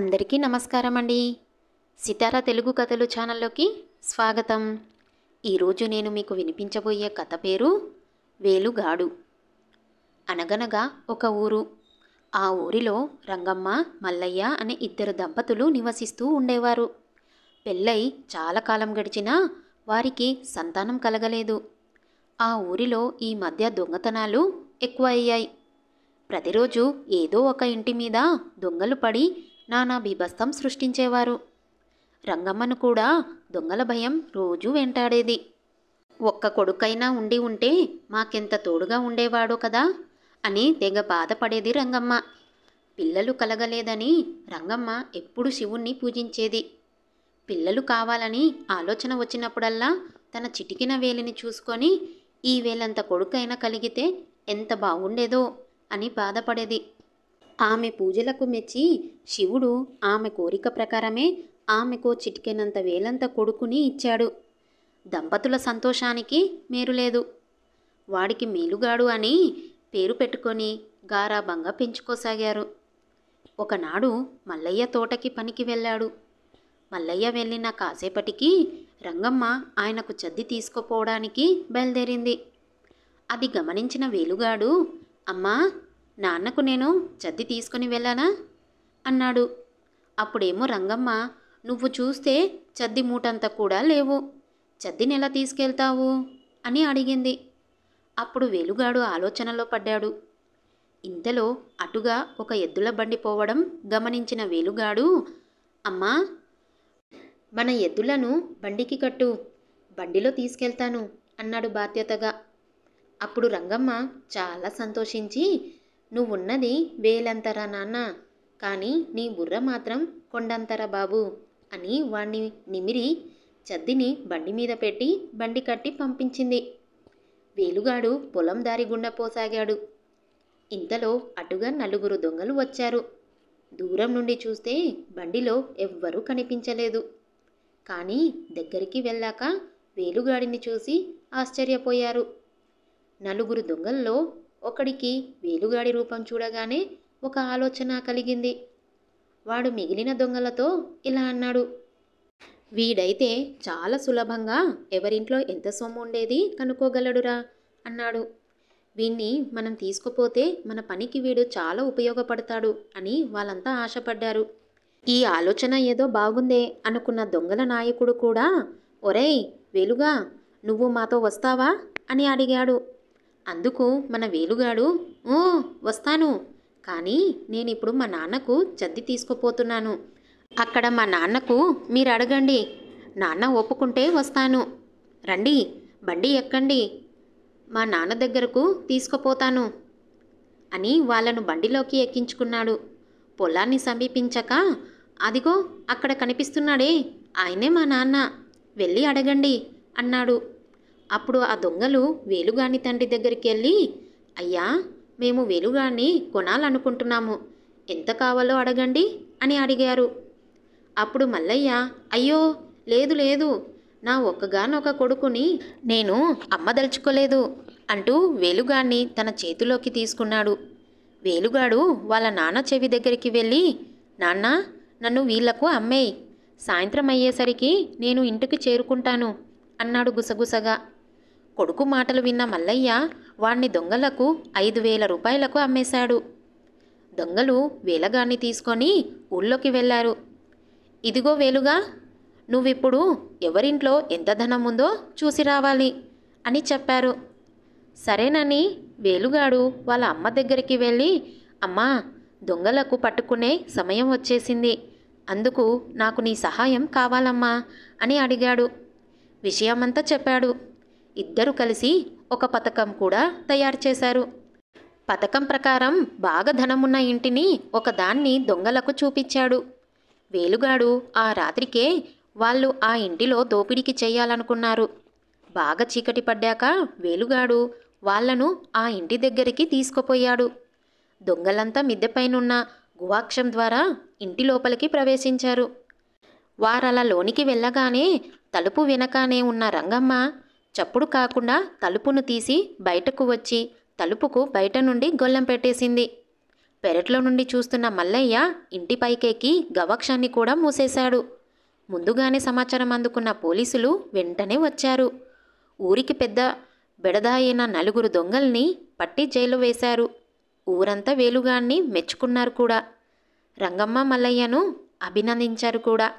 అందరికీ నమస్కారం అండి సితారా తెలుగు కథలు ఛానల్లోకి స్వాగతం ఈరోజు నేను మీకు వినిపించబోయే కథ పేరు వేలుగాడు అనగనగా ఒక ఊరు ఆ ఊరిలో రంగమ్మ మల్లయ్య అనే ఇద్దరు దంపతులు నివసిస్తూ ఉండేవారు పెళ్ళై చాలా కాలం గడిచినా వారికి సంతానం కలగలేదు ఆ ఊరిలో ఈ మధ్య దొంగతనాలు ఎక్కువ అయ్యాయి ప్రతిరోజు ఏదో ఒక ఇంటి మీద దొంగలు పడి నానా బీభత్సం సృష్టించేవారు రంగమ్మను కూడా దొంగల భయం రోజూ వెంటాడేది ఒక్క కొడుకైనా ఉండి ఉంటే మాకెంత తోడుగా ఉండేవాడో కదా అని తెగ బాధపడేది రంగమ్మ పిల్లలు కలగలేదని రంగమ్మ ఎప్పుడు శివుణ్ణి పూజించేది పిల్లలు కావాలని ఆలోచన వచ్చినప్పుడల్లా తన చిటికిన వేలిని చూసుకొని ఈ వేలంత కొడుకైనా కలిగితే ఎంత బాగుండేదో అని బాధపడేది ఆమె పూజలకు మెచ్చి శివుడు ఆమె కోరిక ప్రకారమే ఆమెకు చిటికెనంత వేలంత కొడుకుని ఇచ్చాడు దంపతుల సంతోషానికి మేరులేదు వాడికి మేలుగాడు అని పేరు పెట్టుకొని గారాభంగా పెంచుకోసాగారు ఒకనాడు మల్లయ్య తోటకి పనికి వెళ్ళాడు మల్లయ్య వెళ్ళిన కాసేపటికి రంగమ్మ ఆయనకు చద్ది తీసుకుపోవడానికి బయలుదేరింది అది గమనించిన వేలుగాడు అమ్మా నాన్నకు నేను చద్ది తీసుకుని వెళ్ళానా అన్నాడు అప్పుడేమో రంగమ్మ నువ్వు చూస్తే చద్ది మూటంత కూడా లేవు చద్దిని ఎలా తీసుకెళ్తావు అని అడిగింది అప్పుడు వెలుగాడు ఆలోచనలో పడ్డాడు ఇంతలో అటుగా ఒక ఎద్దుల బండి పోవడం గమనించిన వేలుగాడు అమ్మా మన ఎద్దులను బండికి కట్టు బండిలో తీసుకెళ్తాను అన్నాడు బాధ్యతగా అప్పుడు రంగమ్మ చాలా సంతోషించి నువ్వున్నది వేలంతరా నాన్న కానీ నీ బుర్ర మాత్రం కొండంతరా బాబు అని వాణ్ణి నిమిరి చద్దిని బండి మీద పెట్టి బండి కట్టి పంపించింది వేలుగాడు పొలం దారి గుండా పోసాగాడు ఇంతలో అటుగా నలుగురు దొంగలు వచ్చారు దూరం నుండి చూస్తే బండిలో ఎవ్వరూ కనిపించలేదు కానీ దగ్గరికి వెళ్ళాక వేలుగాడిని చూసి ఆశ్చర్యపోయారు నలుగురు దొంగల్లో ఒకడికి వేలుగాడి రూపం చూడగానే ఒక ఆలోచన కలిగింది వాడు మిగిలిన దొంగలతో ఇలా అన్నాడు వీడైతే చాలా సులభంగా ఎవరింట్లో ఎంత సొమ్ము ఉండేది కనుక్కోగలడురా అన్నాడు వీణ్ణి మనం తీసుకుపోతే మన పనికి వీడు చాలా ఉపయోగపడతాడు అని వాళ్ళంతా ఆశపడ్డారు ఈ ఆలోచన ఏదో బాగుందే అనుకున్న దొంగల నాయకుడు కూడా ఒరేయ్ వెలుగా నువ్వు మాతో వస్తావా అని అడిగాడు అందుకు మన వేలుగాడు ఓ వస్తాను కానీ నేను ఇప్పుడు మా నాన్నకు చద్ది తీసుకుపోతున్నాను అక్కడ మా నాన్నకు మీరు అడగండి నాన్న ఒప్పుకుంటే వస్తాను రండి బండి ఎక్కండి మా నాన్న దగ్గరకు తీసుకుపోతాను అని వాళ్ళను బండిలోకి ఎక్కించుకున్నాడు పొలాన్ని సమీపించక అదిగో అక్కడ కనిపిస్తున్నాడే ఆయనే మా నాన్న వెళ్ళి అడగండి అన్నాడు అప్పుడు ఆ దొంగలు వేలుగాని తండ్రి దగ్గరికి వెళ్ళి అయ్యా మేము వేలుగాని కొనాలనుకుంటున్నాము ఎంత కావాలో అడగండి అని అడిగారు అప్పుడు మల్లయ్య అయ్యో లేదు లేదు నా ఒక్కగానొక కొడుకుని నేను అమ్మదలుచుకోలేదు అంటూ వేలుగాన్ని తన చేతిలోకి తీసుకున్నాడు వేలుగాడు వాళ్ళ నాన్న చెవి దగ్గరికి వెళ్ళి నాన్న నన్ను వీళ్లకు అమ్మేయ్ సాయంత్రం అయ్యేసరికి నేను ఇంటికి చేరుకుంటాను అన్నాడు గుసగుసగా కొడుకు మాటలు విన్న మల్లయ్య వాణ్ణి దొంగలకు ఐదు వేల రూపాయలకు అమ్మేశాడు దొంగలు వేలగాన్ని తీసుకొని ఊళ్ళోకి వెళ్ళారు ఇదిగో వేలుగా నువ్విప్పుడు ఎవరింట్లో ఎంత ధనం ఉందో చూసి రావాలి అని చెప్పారు సరేనని వేలుగాడు వాళ్ళ అమ్మ దగ్గరికి వెళ్ళి అమ్మా దొంగలకు పట్టుకునే సమయం వచ్చేసింది అందుకు నాకు నీ సహాయం కావాలమ్మా అని అడిగాడు విషయమంతా చెప్పాడు ఇద్దరు కలిసి ఒక పథకం కూడా తయారు చేశారు పథకం ప్రకారం బాగా ధనమున్న ఇంటిని ఒకదాన్ని దొంగలకు చూపించాడు వేలుగాడు ఆ రాత్రికే వాళ్ళు ఆ ఇంటిలో దోపిడీకి చేయాలనుకున్నారు బాగా చీకటి పడ్డాక వేలుగాడు వాళ్లను ఆ ఇంటి దగ్గరికి తీసుకుపోయాడు దొంగలంతా మిద్దెపైనున్న గువాక్షం ద్వారా ఇంటి లోపలికి ప్రవేశించారు వారలా లోనికి వెళ్ళగానే తలుపు వెనకానే ఉన్న రంగమ్మ చప్పుడు కాకుండా తలుపును తీసి బయటకు వచ్చి తలుపుకు బయట నుండి గొల్లెం పెట్టేసింది పెరట్లో నుండి చూస్తున్న మల్లయ్య ఇంటి పైకెక్కి గవక్షాన్ని కూడా మూసేశాడు ముందుగానే సమాచారం అందుకున్న పోలీసులు వెంటనే వచ్చారు ఊరికి పెద్ద బెడదాయిన నలుగురు దొంగల్ని పట్టి జైలు వేశారు ఊరంతా వేలుగాన్ని మెచ్చుకున్నారు కూడా రంగమ్మ మల్లయ్యను అభినందించారు కూడా